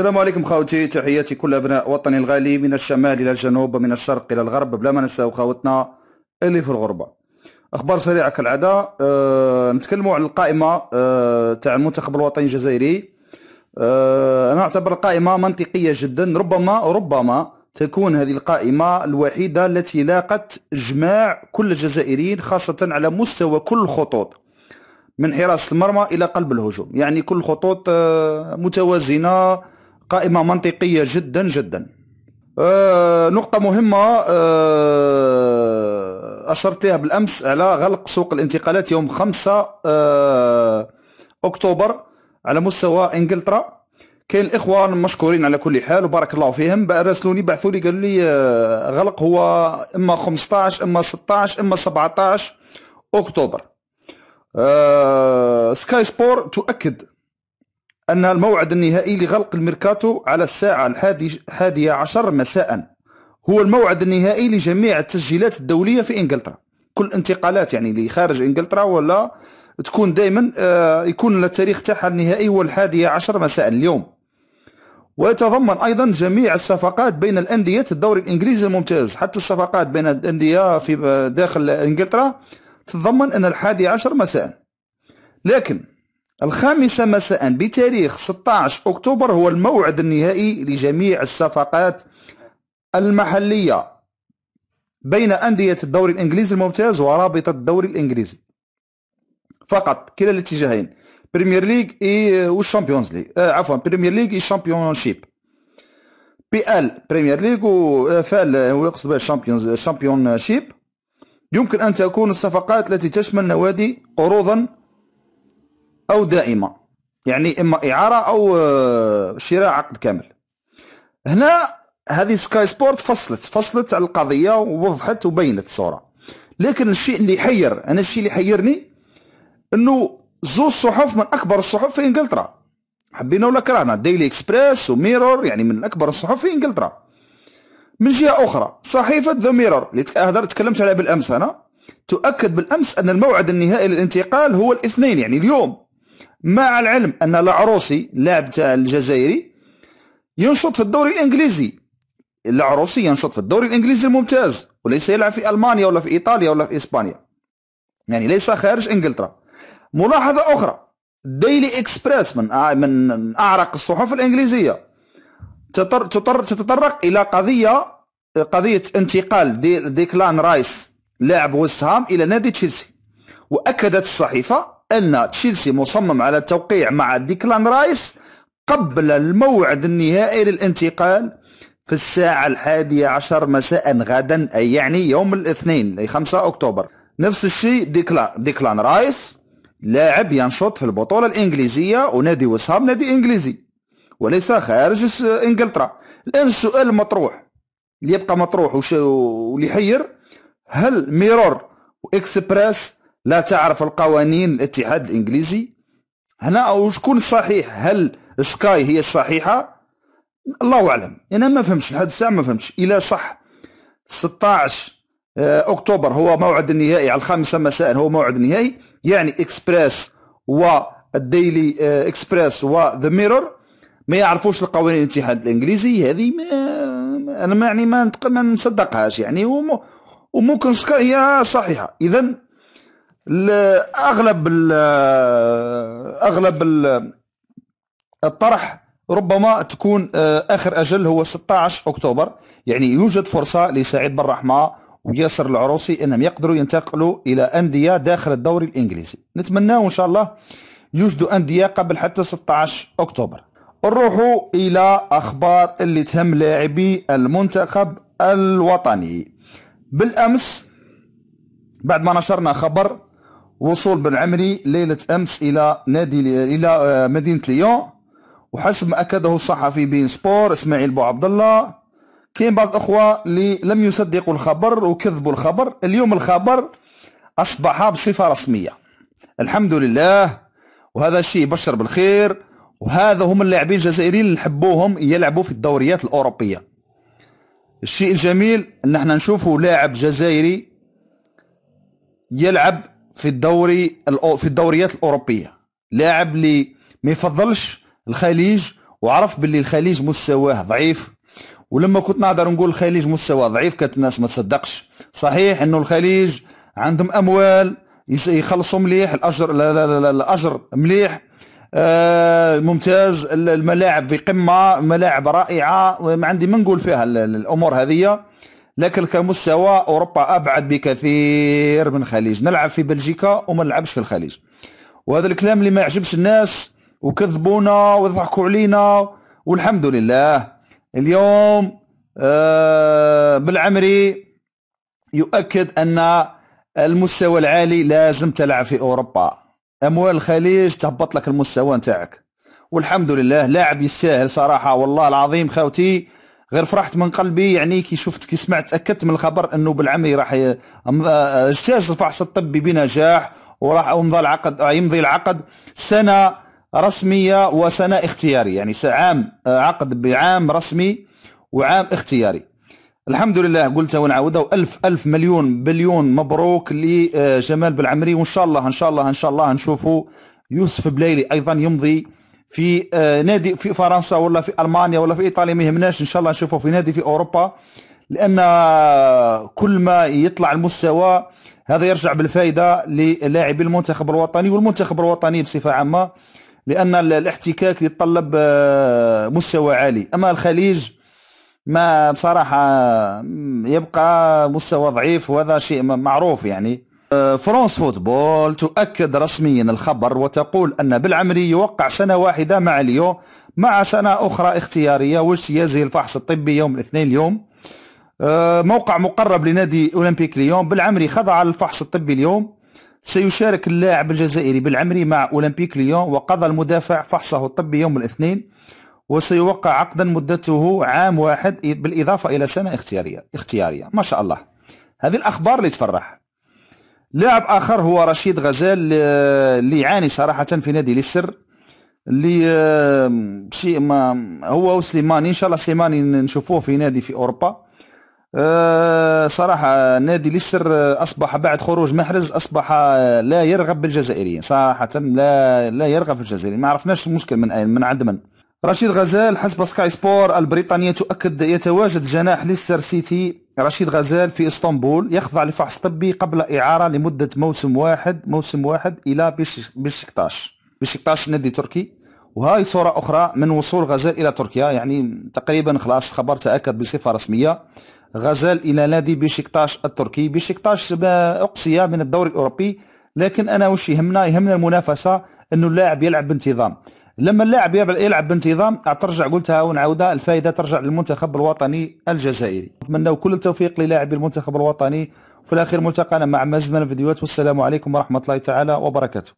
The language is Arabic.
السلام عليكم خاوتي تحياتي كل ابناء وطني الغالي من الشمال الى الجنوب ومن الشرق الى الغرب بلا ما ننساو خاوتنا اللي في الغربه اخبار سريعه كالعاده أه نتكلموا على القائمه أه تاع المنتخب الوطني الجزائري أه انا اعتبر القائمه منطقيه جدا ربما ربما تكون هذه القائمه الوحيده التي لاقت اجماع كل الجزائريين خاصه على مستوى كل الخطوط من حراسه المرمى الى قلب الهجوم يعني كل خطوط آه، متوازنه قائمة منطقية جدا جدا أه نقطة مهمة أه أشرت لها بالأمس على غلق سوق الانتقالات يوم 5 أه أكتوبر على مستوى إنجلترا كاين الإخوان مشكورين على كل حال وبارك الله فيهم راسلوني بعثوا لي قالوا لي آه، غلق هو إما 15 إما 16 إما 17 أكتوبر آه، سكاي سبور تؤكد أن الموعد النهائي لغلق الميركاتو على الساعة الحادية عشر مساء هو الموعد النهائي لجميع التسجيلات الدولية في إنجلترا كل انتقالات يعني لخارج إنجلترا ولا تكون دائما آه، يكون التاريخ تاعها النهائي هو الحادية عشر مساء اليوم ويتضمن أيضا جميع الصفقات بين الأندية الدوري الإنجليزي الممتاز حتى الصفقات بين الأندية في آه، داخل إنجلترا تتضمن أن الحادي عشر مساء لكن الخامسة مساء بتاريخ 16 أكتوبر هو الموعد النهائي لجميع الصفقات المحلية بين أندية الدوري الإنجليزي الممتاز ورابطة الدوري الإنجليزي فقط كلا الاتجاهين بريمير ليج اي والشامبيونز ليج آه عفوا بريمير ليج اي شيب بي ال بريمير ليج وفال هو يقصد بها الشامبيونز شيب يمكن أن تكون الصفقات التي تشمل نوادي قروضا أو دائمة يعني إما إعارة أو آه، شراء عقد كامل هنا هذه سكاي سبورت فصلت فصلت على القضية ووضحت وبينت الصورة لكن الشيء اللي حير أنا الشيء اللي حيرني أنه زوج صحف من أكبر الصحف في إنجلترا حبينا ولا كرهنا ديلي اكسبريس وميرور يعني من أكبر الصحف في إنجلترا من جهة أخرى صحيفة ذا ميرور اللي تكلمت عليها بالأمس أنا تؤكد بالأمس أن الموعد النهائي للانتقال هو الاثنين يعني اليوم مع العلم أن العروسي لاعب تاع الجزائري ينشط في الدوري الإنجليزي العروسي ينشط في الدوري الإنجليزي الممتاز وليس يلعب في ألمانيا ولا في إيطاليا ولا في إسبانيا يعني ليس خارج إنجلترا ملاحظة أخرى ديلي إكسبريس من من أعرق الصحف الإنجليزية تطر تطر تتطرق إلى قضية قضية انتقال ديكلان رايس لاعب ويست هام إلى نادي تشيلسي وأكدت الصحيفة أن تشيلسي مصمم على التوقيع مع ديكلان رايس قبل الموعد النهائي للانتقال في الساعة الحادية عشر مساء غدا أي يعني يوم الاثنين 5 أكتوبر نفس الشيء ديكلا ديكلان رايس لاعب ينشط في البطولة الإنجليزية ونادي وسهام نادي إنجليزي وليس خارج إنجلترا الآن السؤال المطروح اللي يبقى مطروح واللي وليحير هل ميرور وإكسبريس لا تعرف القوانين الاتحاد الإنجليزي هنا أو شكون صحيح هل سكاي هي الصحيحة الله أعلم أنا ما فهمش لحد الساعة ما فهمتش إلى صح 16 آه، أكتوبر هو موعد النهائي على الخامسة مساء هو موعد النهائي يعني إكسبريس والديلي آه، إكسبريس وذا ميرور ما يعرفوش القوانين الاتحاد الانجليزي هذه ما انا ما يعني ما نصدقهاش يعني وممكن سكاي هي صحيحه اذا اغلب اغلب الطرح ربما تكون آه، اخر اجل هو 16 اكتوبر يعني يوجد فرصه لسعيد بن رحمه وياسر العروسي انهم يقدروا ينتقلوا الى انديه داخل الدوري الانجليزي نتمنى ان شاء الله يوجدوا انديه قبل حتى 16 اكتوبر نروحوا الى اخبار اللي تهم لاعبي المنتخب الوطني بالامس بعد ما نشرنا خبر وصول بن عمري ليلة أمس إلى نادي إلى آه، مدينة ليون وحسب ما أكده الصحفي بين سبور إسماعيل بو عبد الله كاين بعض الأخوة اللي لم يصدقوا الخبر وكذبوا الخبر اليوم الخبر أصبح بصفة رسمية الحمد لله وهذا الشيء بشر بالخير وهذا هم اللاعبين الجزائريين اللي نحبوهم يلعبوا في الدوريات الأوروبية الشيء الجميل أن احنا نشوفوا لاعب جزائري يلعب في الدوري في الدوريات الاوروبيه لاعب اللي ما يفضلش الخليج وعرف باللي الخليج مستواه ضعيف ولما كنت نقدر نقول الخليج مستواه ضعيف كانت الناس ما تصدقش صحيح انه الخليج عندهم اموال يخلصوا مليح الاجر لا لا لا الاجر مليح آه ممتاز الملاعب في قمه ملاعب رائعه ما عندي ما نقول فيها الامور هذه لكن كمستوى اوروبا ابعد بكثير من الخليج نلعب في بلجيكا وما نلعبش في الخليج وهذا الكلام اللي ما يعجبش الناس وكذبونا ويضحكوا علينا والحمد لله اليوم آه بالعمري يؤكد ان المستوى العالي لازم تلعب في اوروبا اموال الخليج تهبط لك المستوى نتاعك والحمد لله لاعب يستاهل صراحه والله العظيم خاوتي غير فرحت من قلبي يعني كي شفت كي سمعت تاكدت من الخبر انه بالعمي راح اجتاز الفحص الطبي بنجاح وراح امضى العقد يمضي العقد سنه رسميه وسنه اختياري يعني عام عقد بعام رسمي وعام اختياري الحمد لله قلتها ونعاودها والف الف مليون بليون مبروك لجمال بالعمري وان شاء الله ان شاء الله ان شاء الله نشوفوا يوسف بليلي ايضا يمضي في آه، نادي في فرنسا ولا في المانيا ولا في ايطاليا ما يهمناش ان شاء الله نشوفه في نادي في اوروبا لان كل ما يطلع المستوى هذا يرجع بالفائده للاعبي المنتخب الوطني والمنتخب الوطني بصفه عامه لان الاحتكاك يتطلب آه، مستوى عالي اما الخليج ما بصراحه آه، يبقى مستوى ضعيف وهذا شيء معروف يعني فرانس فوتبول تؤكد رسميا الخبر وتقول أن بالعمري يوقع سنة واحدة مع ليو مع سنة أخرى اختيارية واجتيازه الفحص الطبي يوم الاثنين اليوم آه، موقع مقرب لنادي أولمبيك ليون بالعمري خضع للفحص الطبي اليوم سيشارك اللاعب الجزائري بالعمري مع أولمبيك ليون وقضى المدافع فحصه الطبي يوم الاثنين وسيوقع عقدا مدته عام واحد بالإضافة إلى سنة اختيارية اختيارية ما شاء الله هذه الأخبار اللي تفرح لاعب اخر هو رشيد غزال آه، اللي يعاني صراحه في نادي ليستر اللي آه، شيء ما هو وسليماني ان شاء الله سليماني نشوفوه في نادي في اوروبا آه، صراحه نادي ليستر اصبح بعد خروج محرز اصبح لا يرغب بالجزائريين صراحه لا لا يرغب في الجزائريين ما عرفناش المشكل من اين من عند من رشيد غزال حسب سكاي سبور البريطانيه تؤكد يتواجد جناح ليستر سيتي رشيد غزال في اسطنبول يخضع لفحص طبي قبل إعارة لمدة موسم واحد موسم واحد إلى بشكتاش بشكتاش نادي تركي وهاي صورة أخرى من وصول غزال إلى تركيا يعني تقريبا خلاص خبر تأكد بصفة رسمية غزال إلى نادي بشكتاش التركي بشكتاش أقصي من الدوري الأوروبي لكن أنا وش يهمنا يهمنا المنافسة أنه اللاعب يلعب بانتظام لما اللاعب يلعب بانتظام ترجع قلتها ونعاودها الفائده ترجع للمنتخب الوطني الجزائري نتمنى كل التوفيق للاعبي المنتخب الوطني في الاخير ملتقانا مع مزمن فيديوهات والسلام عليكم ورحمه الله تعالى وبركاته